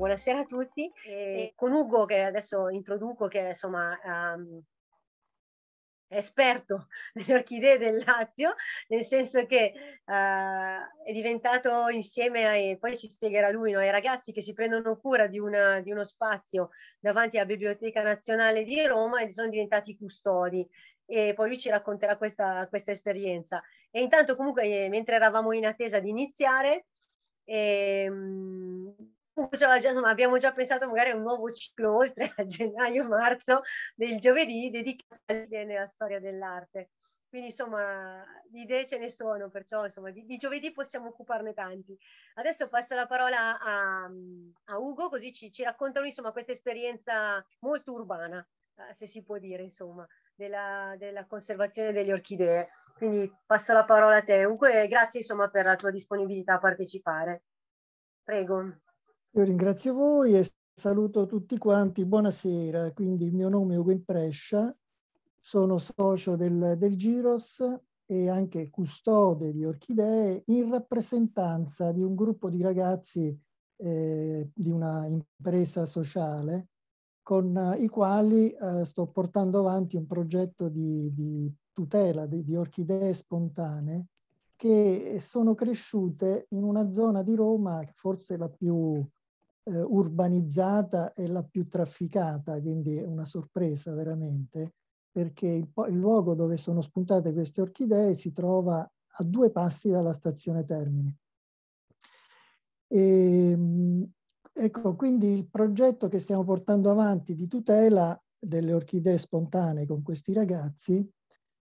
buonasera a tutti. E eh. eh, con Ugo, che adesso introduco, che è, insomma um, è esperto delle orchidee del Lazio, nel senso che uh, è diventato insieme, ai, poi ci spiegherà lui, no, ai ragazzi che si prendono cura di, una, di uno spazio davanti alla Biblioteca Nazionale di Roma e sono diventati custodi e poi lui ci racconterà questa, questa esperienza. E intanto comunque mentre eravamo in attesa di iniziare, ehm, cioè, insomma, abbiamo già pensato magari a un nuovo ciclo oltre a gennaio-marzo del giovedì dedicato alla storia dell'arte. Quindi insomma di idee ce ne sono, perciò insomma di, di, giovedì possiamo occuparne tanti. Adesso passo la parola a, a Ugo così ci, ci, raccontano insomma questa esperienza molto urbana, eh, se si può dire insomma, della, della conservazione delle orchidee. Quindi passo la parola a te Ugo e grazie insomma per la tua disponibilità a partecipare. Prego. Io ringrazio voi e saluto tutti quanti. Buonasera, quindi il mio nome è Ugo Imprescia, sono socio del, del Giros e anche custode di orchidee in rappresentanza di un gruppo di ragazzi eh, di una impresa sociale con eh, i quali eh, sto portando avanti un progetto di, di tutela di, di, orchidee spontanee che sono cresciute in una zona di Roma, forse la più eh, urbanizzata e la più trafficata, quindi è una sorpresa veramente, perché il, il luogo dove sono spuntate queste orchidee si trova a due passi dalla stazione Termini. E, ehm, ecco, quindi il progetto che stiamo portando avanti di tutela delle orchidee spontanee con questi ragazzi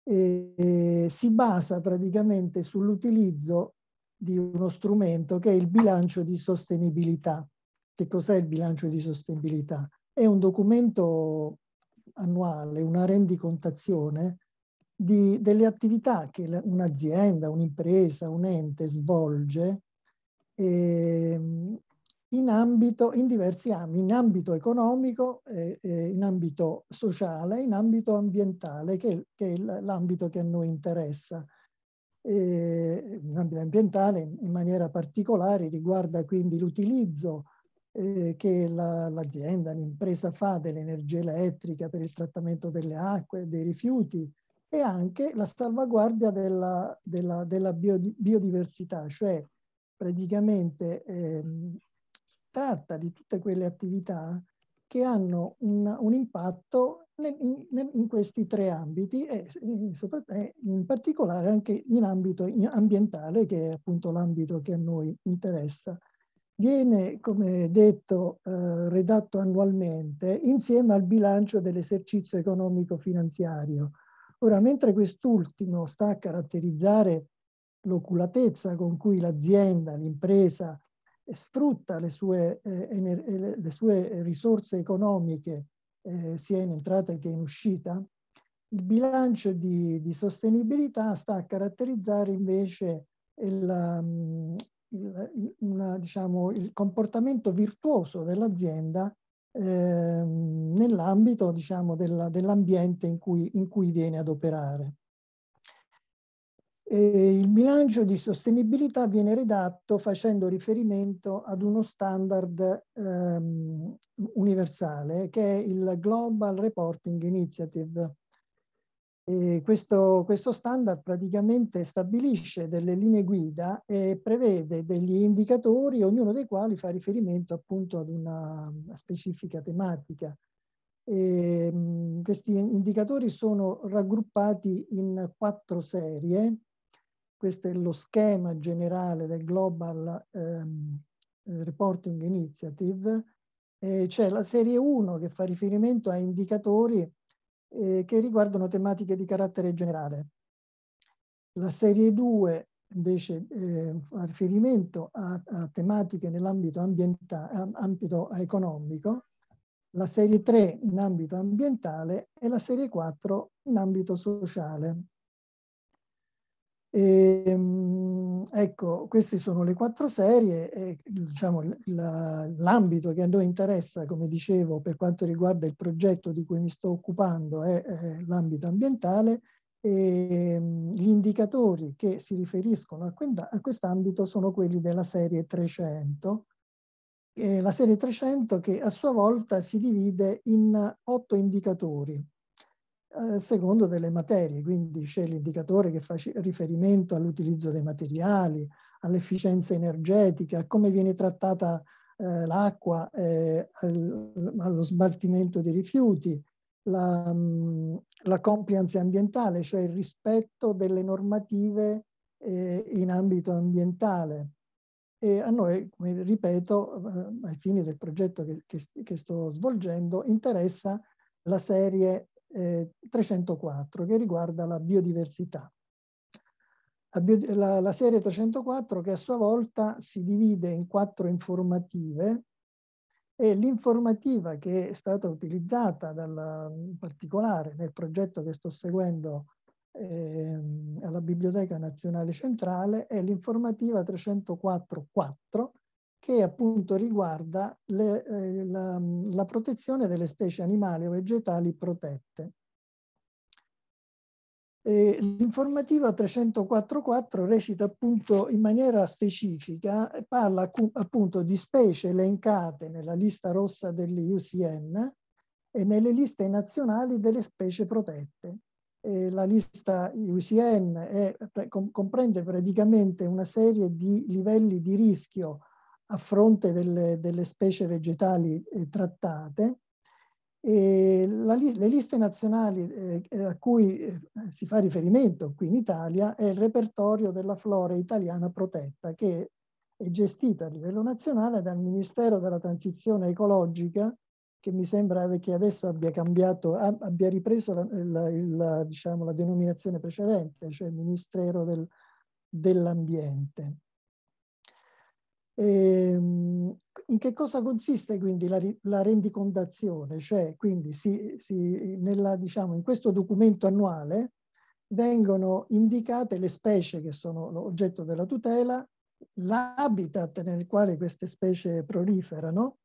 e, eh, e si basa praticamente sull'utilizzo di uno strumento che è il bilancio di sostenibilità che cos'è il bilancio di sostenibilità? È un documento annuale, una rendicontazione di, delle attività che un'azienda, un'impresa, un ente svolge eh, in, ambito, in diversi ambiti, in ambito economico, eh, eh, in ambito sociale, in ambito ambientale, che, che è l'ambito che a noi interessa. in ambito ambientale in maniera particolare riguarda quindi l'utilizzo eh, che la, l'azienda, l'impresa fa dell'energia elettrica per il trattamento delle acque, dei rifiuti e anche la salvaguardia della, della, della biodiversità, cioè praticamente ehm, tratta di tutte quelle attività che hanno un, un impatto in, in, in, questi tre ambiti e in particolare anche in ambito ambientale che è appunto l'ambito che a noi interessa viene, come detto, eh, redatto annualmente insieme al bilancio dell'esercizio economico-finanziario. Ora, mentre quest'ultimo sta a caratterizzare l'oculatezza con cui l'azienda, l'impresa eh, sfrutta le sue, eh, eh le sue risorse economiche eh, sia in entrata che in uscita, il bilancio di, di sostenibilità sta a caratterizzare invece la, il, una, diciamo, il comportamento virtuoso dell'azienda eh, nell'ambito diciamo, della, dell'ambiente in cui, in cui, viene ad operare. E il bilancio di sostenibilità viene redatto facendo riferimento ad uno standard eh, universale che è il Global Reporting Initiative, e questo, questo standard praticamente stabilisce delle linee guida e prevede degli indicatori, ognuno dei quali fa riferimento appunto ad una, specifica tematica. E, questi indicatori sono raggruppati in quattro serie. Questo è lo schema generale del Global ehm, Reporting Initiative. C'è la serie 1 che fa riferimento a indicatori eh, che riguardano tematiche di carattere generale. La serie 2 invece eh, fa riferimento a, a tematiche nell'ambito ambito economico, la serie 3 in ambito ambientale e la serie 4 in ambito sociale. E, ehm, ecco, queste sono le quattro serie e diciamo, la, l'ambito che a noi interessa, come dicevo, per quanto riguarda il progetto di cui mi sto occupando è, è l'ambito ambientale e ehm, gli indicatori che si riferiscono a quest'ambito sono quelli della serie 300. E la serie 300 che a sua volta si divide in otto indicatori eh, secondo delle materie, quindi c'è l'indicatore che fa riferimento all'utilizzo dei materiali, all'efficienza energetica, a come viene trattata eh, l'acqua, eh, allo smaltimento dei rifiuti, la, mm, la, compliance ambientale, cioè il rispetto delle normative eh, in ambito ambientale. E a noi, come ripeto, eh, ai fini del progetto che, che, che sto svolgendo, interessa la serie eh, 304 che riguarda la biodiversità. La, la, la, serie 304 che a sua volta si divide in quattro informative e l'informativa che è stata utilizzata dalla, in particolare nel progetto che sto seguendo eh, alla Biblioteca Nazionale Centrale è l'informativa 304.4 che appunto riguarda le, eh, la, la protezione delle specie animali o vegetali protette. L'informativa 304.4 recita appunto in maniera specifica, eh, parla appunto di specie elencate nella lista rossa dell'UCN e nelle liste nazionali delle specie protette. E la lista UCN è, comprende praticamente una serie di livelli di rischio a fronte delle, delle specie vegetali eh, trattate. La, le liste nazionali eh, a cui eh, si fa riferimento qui in Italia è il repertorio della flora italiana protetta che è gestita a livello nazionale dal Ministero della Transizione Ecologica che mi sembra che adesso abbia cambiato, abbia ripreso la, la, la, diciamo, la denominazione precedente, cioè Ministero del, dell'Ambiente. E, ehm, in che cosa consiste quindi la, la rendicontazione? Cioè, quindi si, si, nella, diciamo, in questo documento annuale vengono indicate le specie che sono l'oggetto della tutela, l'habitat nel quale queste specie proliferano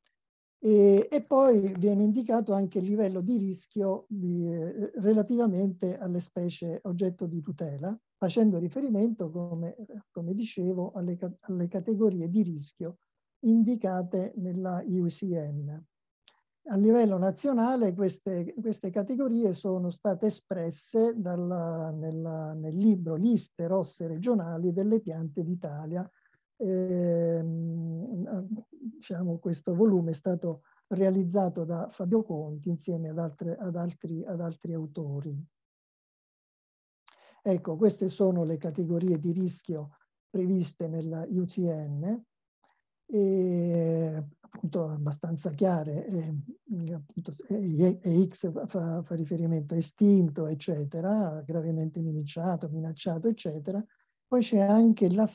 e, e, poi viene indicato anche il livello di rischio di, eh, relativamente alle specie oggetto di tutela facendo riferimento, come, come dicevo, alle, alle, categorie di rischio indicate nella IUCN. A livello nazionale queste, queste categorie sono state espresse dalla, nella, nel libro Liste rosse regionali delle piante d'Italia. Eh, diciamo, questo volume è stato realizzato da Fabio Conti insieme ad, altre, ad, altri, ad altri autori. Ecco, queste sono le categorie di rischio previste nella UCN, e, appunto abbastanza chiare, e, mm, appunto, e, e X fa, fa, riferimento a estinto, eccetera, gravemente minacciato, minacciato, eccetera. Poi c'è anche la,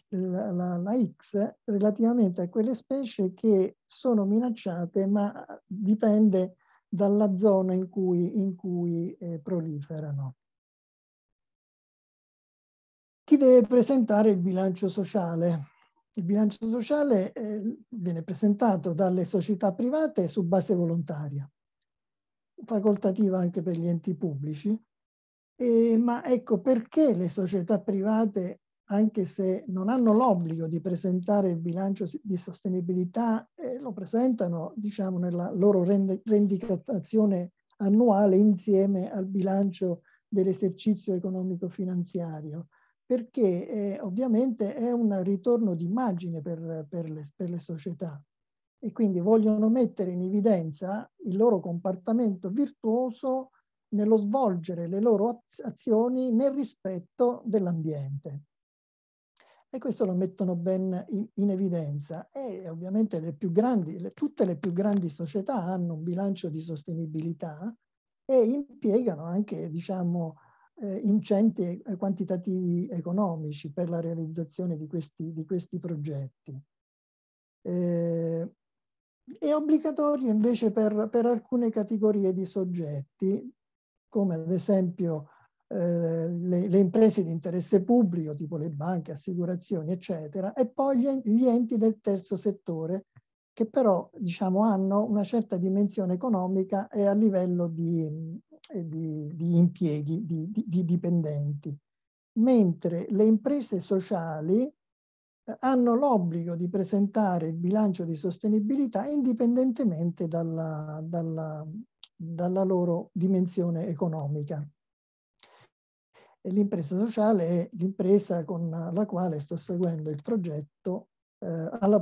la, la X relativamente a quelle specie che sono minacciate, ma dipende dalla zona in cui, in cui eh, proliferano chi deve presentare il bilancio sociale. Il bilancio sociale eh, viene presentato dalle società private su base volontaria, facoltativa anche per gli enti pubblici. E, ma ecco perché le società private, anche se non hanno l'obbligo di presentare il bilancio di sostenibilità, eh, lo presentano diciamo, nella loro rendicontazione annuale insieme al bilancio dell'esercizio economico-finanziario perché è, eh, ovviamente è un ritorno d'immagine per, per, le, per le società e quindi vogliono mettere in evidenza il loro comportamento virtuoso nello svolgere le loro azioni nel rispetto dell'ambiente. E questo lo mettono ben in, in evidenza. E ovviamente le grandi, le, tutte le più grandi società hanno un bilancio di sostenibilità e impiegano anche diciamo, eh, ingenti quantitativi economici per la realizzazione di questi, di questi progetti. Eh, è obbligatorio invece per, per, alcune categorie di soggetti, come ad esempio eh, le, le, imprese di interesse pubblico, tipo le banche, assicurazioni, eccetera, e poi gli, gli enti del terzo settore, che però diciamo, hanno una certa dimensione economica e a livello di, di, di impieghi, di, di, dipendenti, mentre le imprese sociali eh, hanno l'obbligo di presentare il bilancio di sostenibilità indipendentemente dalla, dalla, dalla loro dimensione economica. l'impresa sociale è l'impresa con la quale sto seguendo il progetto eh, alla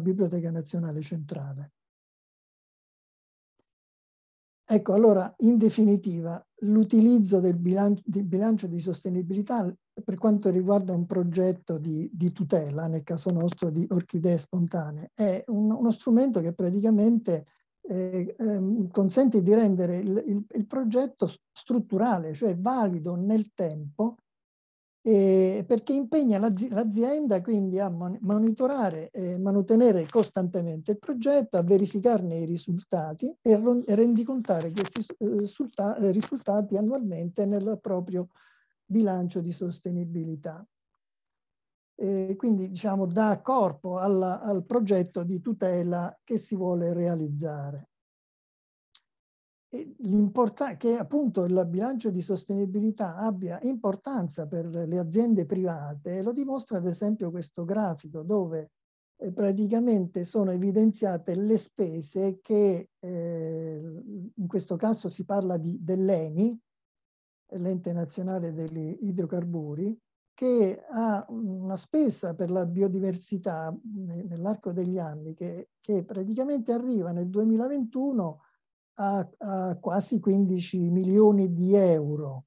Biblioteca Nazionale Centrale. Ecco, allora, in definitiva, l'utilizzo del bilancio, del bilancio, di sostenibilità per quanto riguarda un progetto di, di tutela, nel caso nostro di orchidee spontanee, è un, uno strumento che praticamente eh, ehm, consente di rendere il, il, il progetto strutturale, cioè valido nel tempo, eh, perché impegna l'azienda quindi a monitorare e mantenere costantemente il progetto, a verificarne i risultati e rendicontare questi eh, eh, risultati annualmente nel proprio bilancio di sostenibilità. Eh, quindi diciamo dà corpo alla, al progetto di tutela che si vuole realizzare che appunto il bilancio di sostenibilità abbia importanza per le aziende private lo dimostra ad esempio questo grafico dove eh, praticamente sono evidenziate le spese che eh, in questo caso si parla di, dell'ENI, l'ente nazionale degli idrocarburi, che ha una spesa per la biodiversità nell'arco degli anni che, che praticamente arriva nel 2021 a, a quasi 15 milioni di euro.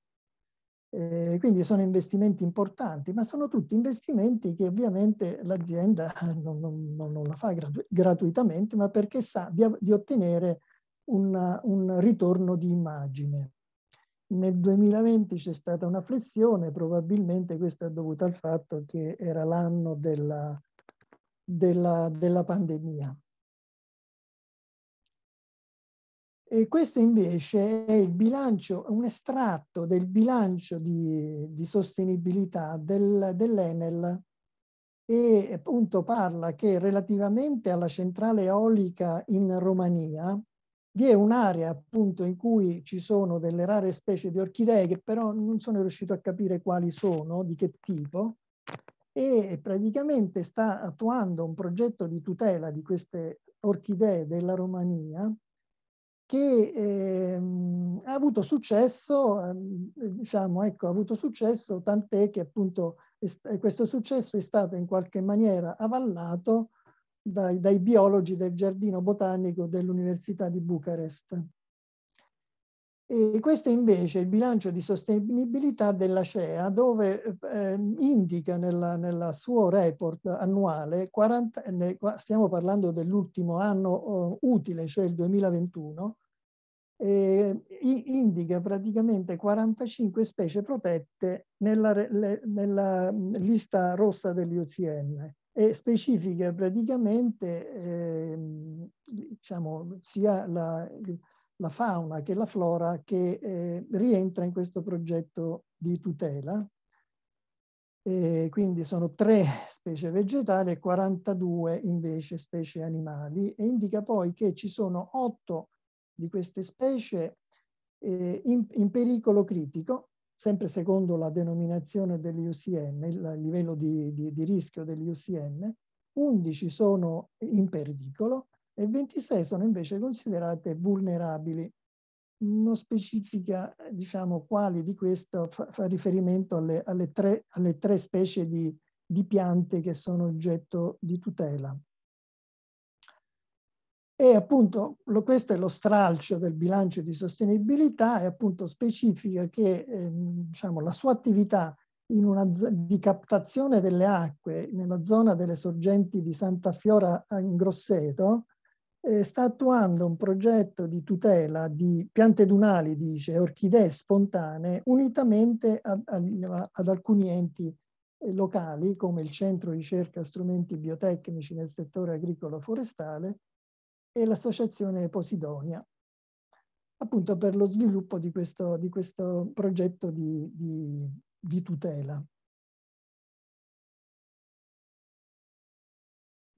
Eh, quindi sono investimenti importanti, ma sono tutti investimenti che ovviamente l'azienda non, non, non la fa gratu gratuitamente, ma perché sa di, di ottenere una, un ritorno di immagine. Nel 2020 c'è stata una flessione, probabilmente questo è dovuto al fatto che era l'anno della, della, della pandemia. E questo invece è bilancio, un estratto del bilancio di, di sostenibilità del, dell'Enel e appunto parla che relativamente alla centrale eolica in Romania vi è un'area appunto in cui ci sono delle rare specie di orchidee che però non sono riuscito a capire quali sono, di che tipo, e praticamente sta attuando un progetto di tutela di queste orchidee della Romania che ehm, ha avuto successo, ehm, eh, diciamo, ecco, ha avuto successo, tant'è che appunto eh, questo successo è stato in qualche maniera avallato dai, dai biologi del giardino botanico dell'Università di Bucarest. E questo invece è il bilancio di sostenibilità della CEA, dove eh, indica nel suo report annuale, 40, ne, stiamo parlando dell'ultimo anno uh, utile, cioè il 2021, eh, indica praticamente 45 specie protette nella, le, nella lista rossa dell'UCN e specifica praticamente eh, diciamo, sia la, la fauna che la flora che eh, rientra in questo progetto di tutela. E quindi sono tre specie vegetali e 42 invece specie animali e indica poi che ci sono otto di queste specie eh, in, in, pericolo critico, sempre secondo la denominazione dell'UCN, il livello di, di, di rischio dell'UCN, 11 sono in pericolo e 26 sono invece considerate vulnerabili. Non specifica diciamo, quali di questo fa, fa riferimento alle, alle, tre, alle, tre, specie di, di piante che sono oggetto di tutela. E appunto lo, questo è lo stralcio del bilancio di sostenibilità e appunto specifica che eh, diciamo, la sua attività di captazione delle acque nella zona delle sorgenti di Santa Fiora in Grosseto eh, sta attuando un progetto di tutela di piante dunali, dice, orchidee spontanee, unitamente a, a, ad alcuni enti eh, locali come il Centro Ricerca Strumenti Biotecnici nel settore agricolo forestale e l'Associazione Posidonia, appunto per lo sviluppo di questo, di questo progetto di, di, di tutela.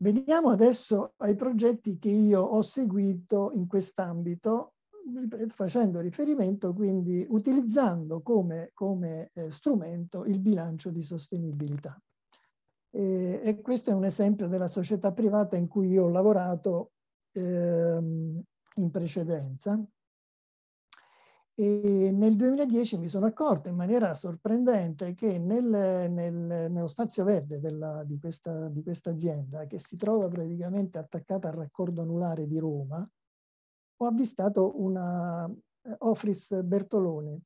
Veniamo adesso ai progetti che io ho seguito in quest'ambito, facendo riferimento quindi utilizzando come, come eh, strumento il bilancio di sostenibilità. E, e, questo è un esempio della società privata in cui io ho lavorato ehm, in precedenza e nel 2010 mi sono accorto in maniera sorprendente che nel, nel, nello spazio verde della, di, questa, di, questa, azienda, che si trova praticamente attaccata al raccordo anulare di Roma, ho avvistato una eh, Ofris Bertolone.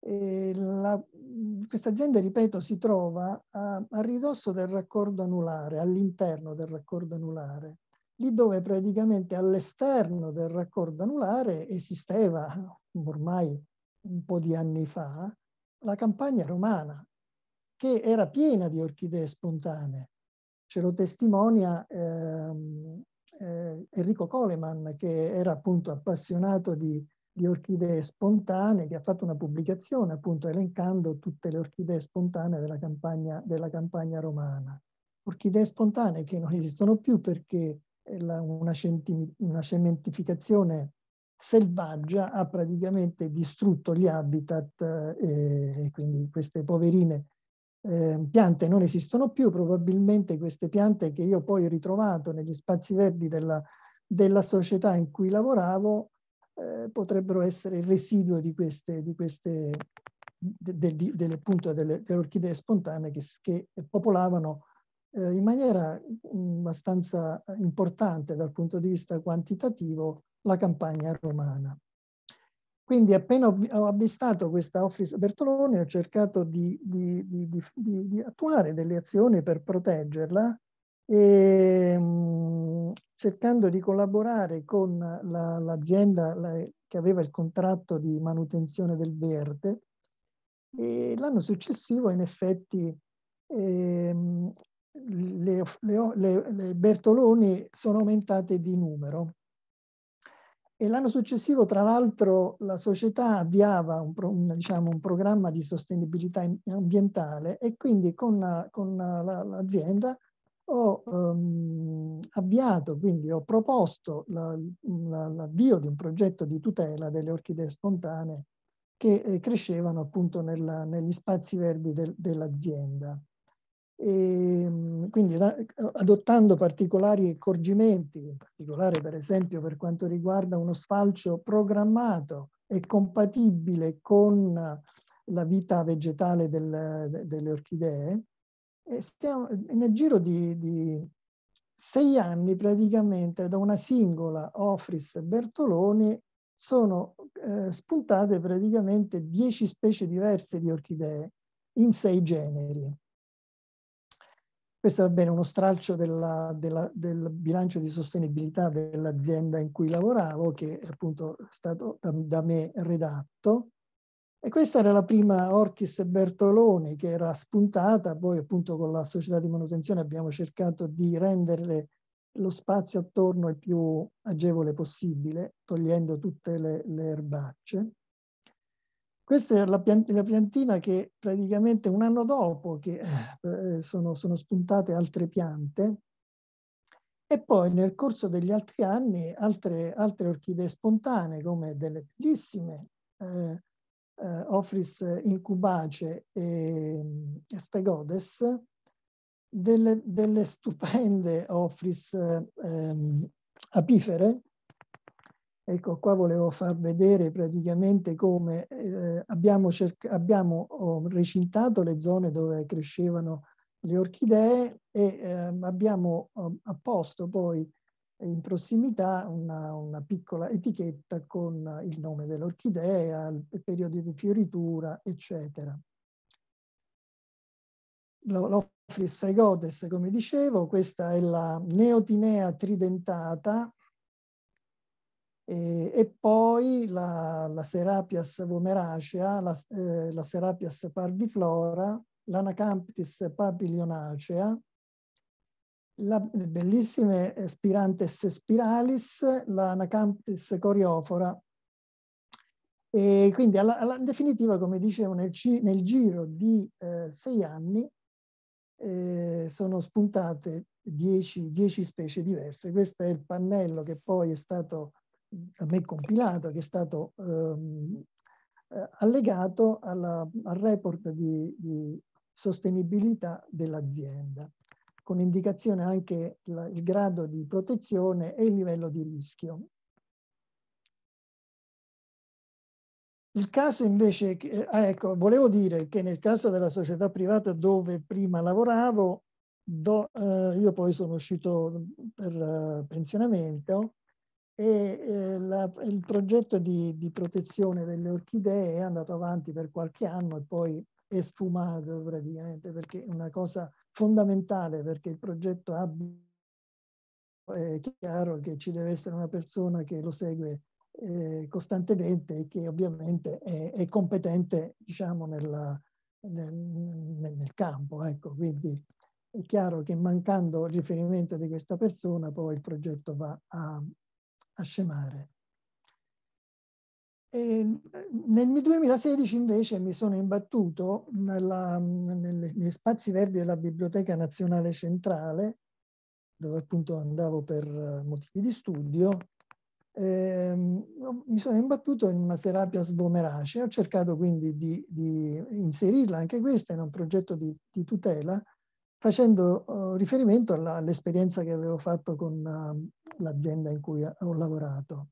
Questa azienda, ripeto, si trova a, a ridosso del raccordo anulare, all'interno del raccordo anulare lì dove praticamente all'esterno del raccordo anulare esisteva ormai un po' di anni fa la campagna romana che era piena di orchidee spontanee. Ce lo testimonia ehm, eh, Enrico Coleman che era appunto appassionato di, di orchidee spontanee, che ha fatto una pubblicazione appunto elencando tutte le orchidee spontanee della campagna, della campagna romana. Orchidee spontanee che non esistono più perché la, una, una cementificazione selvaggia ha praticamente distrutto gli habitat eh, e quindi queste poverine eh, piante non esistono più, probabilmente queste piante che io poi ho ritrovato negli spazi verdi della, della società in cui lavoravo eh, potrebbero essere il residuo di queste, di queste de, de, de, delle, appunto, delle, delle orchidee spontanee che, che popolavano eh, in maniera mm, abbastanza eh, importante dal punto di vista quantitativo la campagna romana. Quindi appena ho avvistato questa Office Bertoloni ho cercato di, di, di, di attuare delle azioni per proteggerla e, mh, mm, cercando di collaborare con l'azienda la, che aveva il contratto di manutenzione del verde e l'anno successivo in effetti ehm, le, le, le Bertoloni sono aumentate di numero. E l'anno successivo, tra l'altro, la società avviava un, pro, un, diciamo, un, programma di sostenibilità ambientale e quindi con, con l'azienda ho ehm, avviato, quindi ho proposto l'avvio la, di un progetto di tutela delle orchidee spontanee che eh, crescevano appunto nella, negli spazi verdi del, dell'azienda. E, ehm, quindi eh, adottando particolari accorgimenti, in particolare per esempio per quanto riguarda uno sfalcio programmato e compatibile con la vita vegetale del, delle orchidee, eh, stiamo, eh, nel giro di, di sei anni praticamente da una singola Ofris Bertoloni sono eh, spuntate praticamente dieci specie diverse di orchidee in sei generi. Questo va bene uno stralcio della, della, del bilancio di sostenibilità dell'azienda in cui lavoravo, che è appunto stato da, da me redatto. E questa era la prima Orchis Bertoloni che era spuntata, poi appunto con la società di manutenzione abbiamo cercato di rendere lo spazio attorno il più agevole possibile, togliendo tutte le, le erbacce. Questa è la, piantina che praticamente un anno dopo che eh, eh, sono, sono spuntate altre piante e poi nel corso degli altri anni altre, altre orchidee spontanee come delle bellissime eh, eh, Ofris incubace e, e Spegodes, delle, delle, stupende Ofris eh, apifere Ecco, qua volevo far vedere praticamente come eh, abbiamo, abbiamo oh, recintato le zone dove crescevano le orchidee e eh, abbiamo oh, apposto poi in prossimità una, una, piccola etichetta con il nome dell'orchidea, il periodo di fioritura, eccetera. L'Ophris faigodes, come dicevo, questa è la neotinea tridentata, e, e poi la, la, Serapias vomeracea, la, eh, la Serapias parviflora, l'Anacamptis papilionacea, la, le bellissime Spirantes spiralis, l'Anacamptis coriofora. E quindi alla, alla definitiva, come dicevo, nel, nel giro di eh, sei anni eh, sono spuntate dieci, 10 specie diverse. Questo è il pannello che poi è stato da me compilato, che è stato ehm, eh, allegato alla, al report di, di sostenibilità dell'azienda, con indicazione anche la, il grado di protezione e il livello di rischio. Il caso invece, che, ah, ecco, volevo dire che nel caso della società privata dove prima lavoravo, do, eh, io poi sono uscito per eh, pensionamento, e eh, la, il progetto di, di, protezione delle orchidee è andato avanti per qualche anno e poi è sfumato praticamente perché è una cosa fondamentale perché il progetto abbia è chiaro che ci deve essere una persona che lo segue eh, costantemente e che ovviamente è, è competente diciamo nella, nel, nel, campo ecco quindi è chiaro che mancando il riferimento di questa persona poi il progetto va a, a scemare. E nel 2016 invece mi sono imbattuto nella, nelle, negli spazi verdi della Biblioteca Nazionale Centrale, dove appunto andavo per eh, motivi di studio, eh, mi sono imbattuto in una serapia svomeracea, ho cercato quindi di, di, inserirla anche questa in un progetto di, di tutela facendo uh, riferimento all'esperienza che avevo fatto con uh, l'azienda in cui uh, ho lavorato.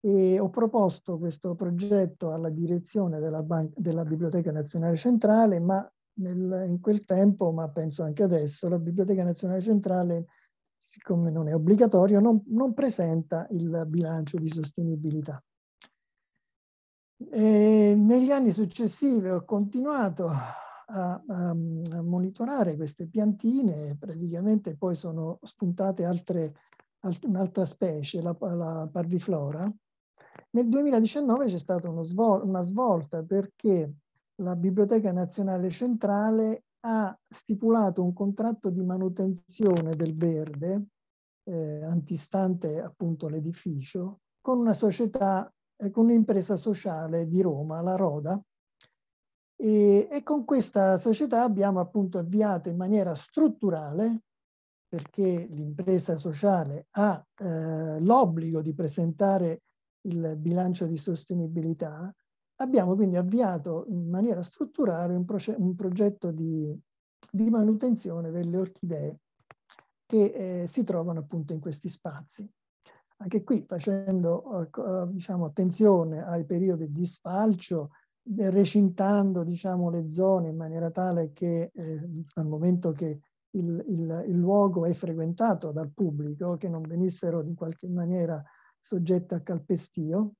E ho proposto questo progetto alla direzione della, della Biblioteca Nazionale Centrale, ma nel, in quel tempo, ma penso anche adesso, la Biblioteca Nazionale Centrale, siccome non è obbligatorio, non, non presenta il bilancio di sostenibilità. E negli anni successivi ho continuato a, ehm, a, monitorare queste piantine, praticamente poi sono spuntate altre, alt un'altra specie, la, la, parviflora. Nel 2019 c'è stata svol una svolta perché la Biblioteca Nazionale Centrale ha stipulato un contratto di manutenzione del verde eh, antistante appunto l'edificio con una società, eh, con un'impresa sociale di Roma, la Roda, e, e, con questa società abbiamo appunto avviato in maniera strutturale, perché l'impresa sociale ha eh, l'obbligo di presentare il bilancio di sostenibilità, abbiamo quindi avviato in maniera strutturale un, un progetto di, di, manutenzione delle orchidee che eh, si trovano appunto in questi spazi. Anche qui facendo eh, diciamo, attenzione ai periodi di sfalcio, recintando diciamo, le zone in maniera tale che eh, al momento che il, il, il, luogo è frequentato dal pubblico, che non venissero in qualche maniera soggette a calpestio.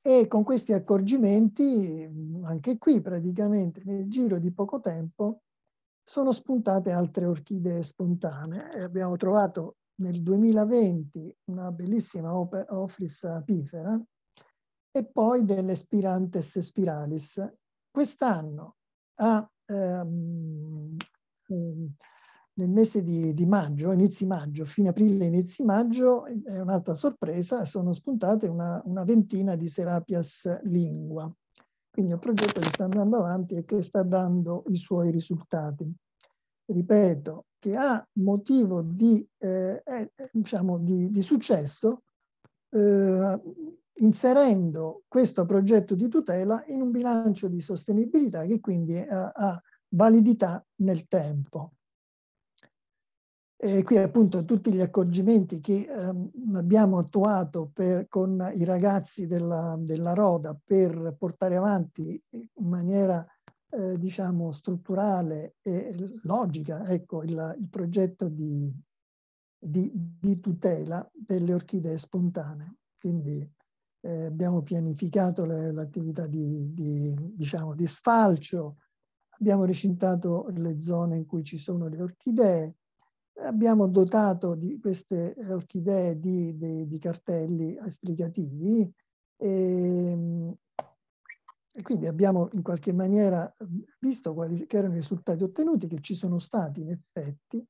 E con questi accorgimenti, anche qui praticamente nel giro di poco tempo, sono spuntate altre orchidee spontanee. Abbiamo trovato nel 2020 una bellissima Ofris apifera, e poi delle Spirantes Spiralis. Quest'anno, ehm, ehm, nel mese di, di, maggio, inizi maggio, fine aprile, inizi maggio, è un'altra sorpresa, sono spuntate una, una ventina di Serapias Lingua. Quindi è un progetto che sta andando avanti e che sta dando i suoi risultati. Ripeto, che ha motivo di, eh, eh, diciamo di, di successo eh, inserendo questo progetto di tutela in un bilancio di sostenibilità che quindi ha, eh, ha validità nel tempo. E qui appunto tutti gli accorgimenti che ehm, abbiamo attuato per, con i ragazzi della, della, Roda per portare avanti in maniera eh, diciamo strutturale e logica ecco, il, il progetto di, di, di tutela delle orchidee spontanee. Quindi eh, abbiamo pianificato l'attività di, di, diciamo, di sfalcio, abbiamo recintato le zone in cui ci sono le orchidee, abbiamo dotato di queste orchidee di, di, di cartelli esplicativi e, ehm, e, quindi abbiamo in qualche maniera visto quali erano i risultati ottenuti che ci sono stati in effetti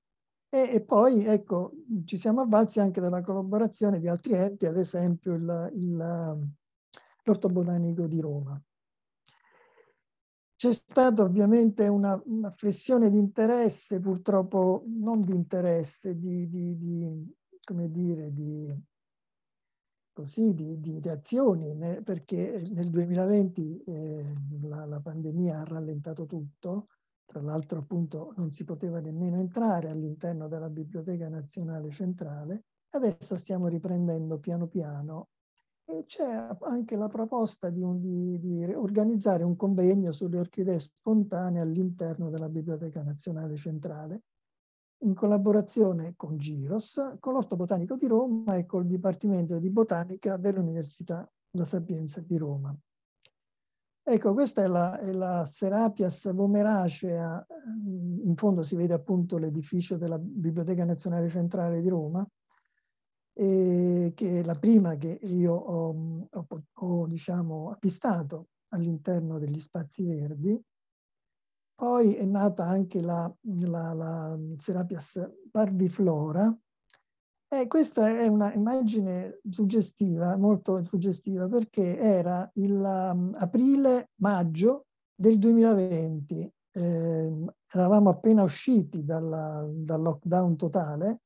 e, e, poi ecco, ci siamo avvalsi anche della collaborazione di altri enti, ad esempio l'Orto Botanico di Roma. C'è stata ovviamente una, una, flessione di interesse, purtroppo non di interesse, di, di, di come dire, di, così, di, di reazioni, né? perché nel 2020 eh, la, la pandemia ha rallentato tutto tra l'altro appunto non si poteva nemmeno entrare all'interno della Biblioteca Nazionale Centrale. Adesso stiamo riprendendo piano piano e c'è anche la proposta di, un, di, di organizzare un convegno sulle orchidee spontanee all'interno della Biblioteca Nazionale Centrale in collaborazione con Giros, con l'Orto Botanico di Roma e col Dipartimento di Botanica dell'Università La Sapienza di Roma. Ecco, questa è la, è la Serapias vomeracea, eh, in fondo si vede appunto l'edificio della Biblioteca Nazionale Centrale di Roma, che è la prima che io ho, ho, ho diciamo, acquistato all'interno degli spazi verdi. Poi è nata anche la, la, la Serapias Parviflora, eh, questa è un'immagine suggestiva, molto suggestiva, perché era l'aprile-maggio um, del 2020. Eh, eravamo appena usciti dalla, dal lockdown totale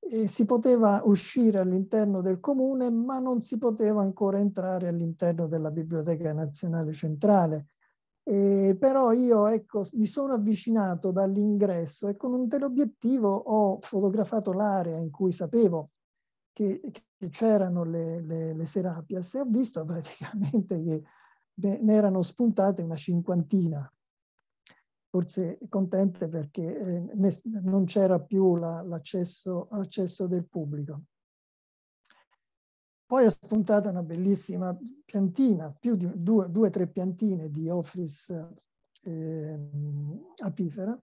e si poteva uscire all'interno del comune, ma non si poteva ancora entrare all'interno della Biblioteca Nazionale Centrale eh, però io ecco, mi sono avvicinato dall'ingresso e con un teleobiettivo ho fotografato l'area in cui sapevo che, che c'erano le, le, le, serapias e ho visto praticamente che ne, erano spuntate una cinquantina, forse contente perché eh, ne, non c'era più l'accesso la, del pubblico. Poi è spuntata una bellissima piantina, più di due o tre piantine di Ophrys eh, apifera.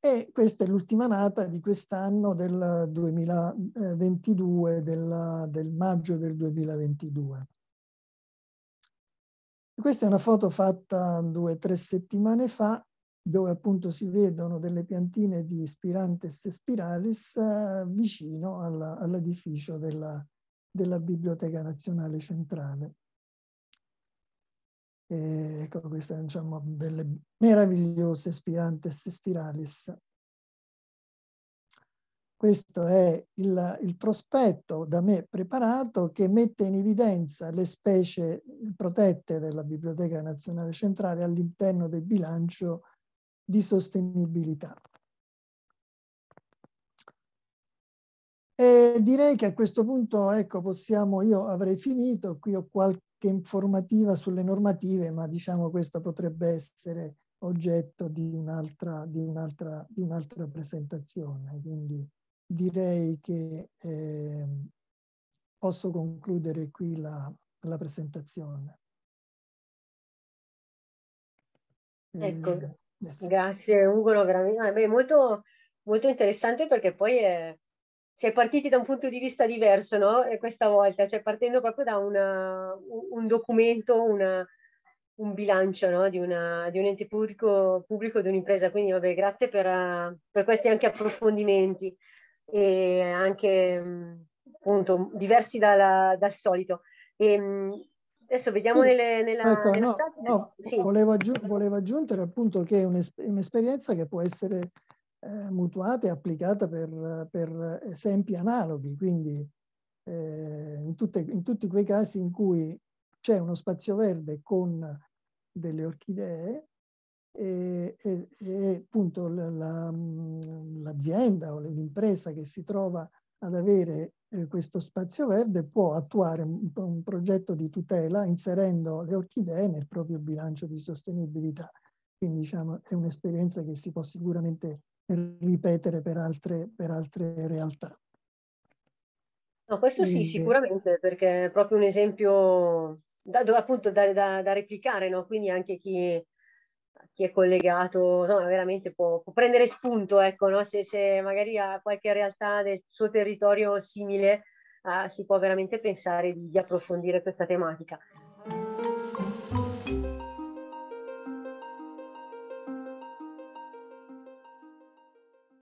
E questa è l'ultima nata di quest'anno del 2022, della, del maggio del 2022. Questa è una foto fatta due o tre settimane fa dove appunto si vedono delle piantine di Spirantes spiralis eh, vicino alla, all'edificio della, della, Biblioteca Nazionale Centrale. E ecco, queste diciamo delle meravigliose Spirantes spiralis. Questo è il, il prospetto da me preparato che mette in evidenza le specie protette della Biblioteca Nazionale Centrale all'interno del bilancio di sostenibilità. E direi che a questo punto, ecco, possiamo, io avrei finito, qui ho qualche informativa sulle normative, ma diciamo questa potrebbe essere oggetto di un'altra, di un'altra, presentazione, quindi direi che eh, posso concludere qui la, la presentazione. Ecco, eh, Adesso. Grazie Ugo, veramente ah, Beh, molto, molto, interessante perché poi eh, si è partiti da un punto di vista diverso, no? E questa volta, cioè partendo proprio da una, un documento, una, un bilancio no? di, una, di, un ente pubblico, pubblico di un'impresa. Quindi vabbè, grazie per, per, questi anche approfondimenti e anche appunto diversi dalla, dal solito. E, ehm, Adesso vediamo sì. nelle, nella, ecco, nella no, no, sì. volevo, aggiung volevo, aggiungere appunto che è un'esperienza che può essere eh, mutuata e applicata per, per esempi analoghi, quindi eh, in, tutte, in, tutti quei casi in cui c'è uno spazio verde con delle orchidee e, e, e appunto l'azienda la, la, o l'impresa che si trova ad avere eh, questo spazio verde può attuare un, un, progetto di tutela inserendo le orchidee nel proprio bilancio di sostenibilità. Quindi diciamo, è un'esperienza che si può sicuramente ripetere per altre, per altre realtà. No, questo sì, sicuramente, perché è proprio un esempio da, appunto da, da, da replicare, no? Quindi anche chi chi è collegato, no, veramente può, può, prendere spunto, ecco, no? se, se, magari ha qualche realtà del suo territorio simile, uh, si può veramente pensare di, di approfondire questa tematica.